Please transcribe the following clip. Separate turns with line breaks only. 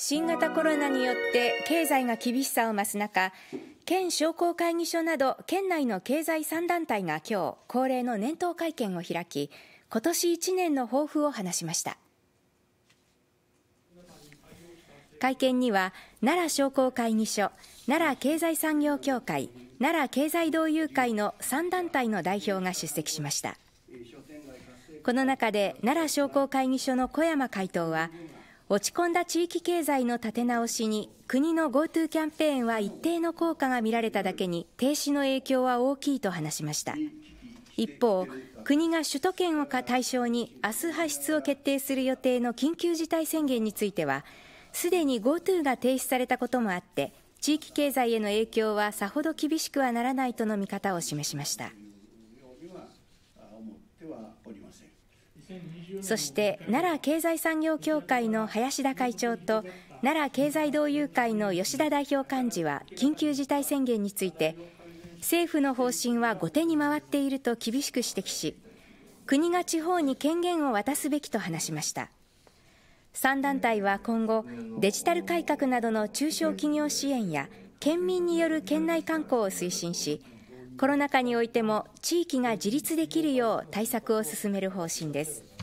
新型コロナによって経済が厳しさを増す中県商工会議所など県内の経済3団体が今日恒例の年頭会見を開き今年1年の抱負を話しました会見には奈良商工会議所奈良経済産業協会奈良経済同友会の3団体の代表が出席しましたこの中で奈良商工会議所の小山会頭は落ち込んだ地域経済の立て直しに国の GoTo キャンペーンは一定の効果が見られただけに停止の影響は大きいと話しました一方国が首都圏を対象に明日発出を決定する予定の緊急事態宣言についてはすでに GoTo が停止されたこともあって地域経済への影響はさほど厳しくはならないとの見方を示しました。そして奈良経済産業協会の林田会長と奈良経済同友会の吉田代表幹事は緊急事態宣言について政府の方針は後手に回っていると厳しく指摘し国が地方に権限を渡すべきと話しました3団体は今後デジタル改革などの中小企業支援や県民による県内観光を推進しコロナ禍においても地域が自立できるよう対策を進める方針です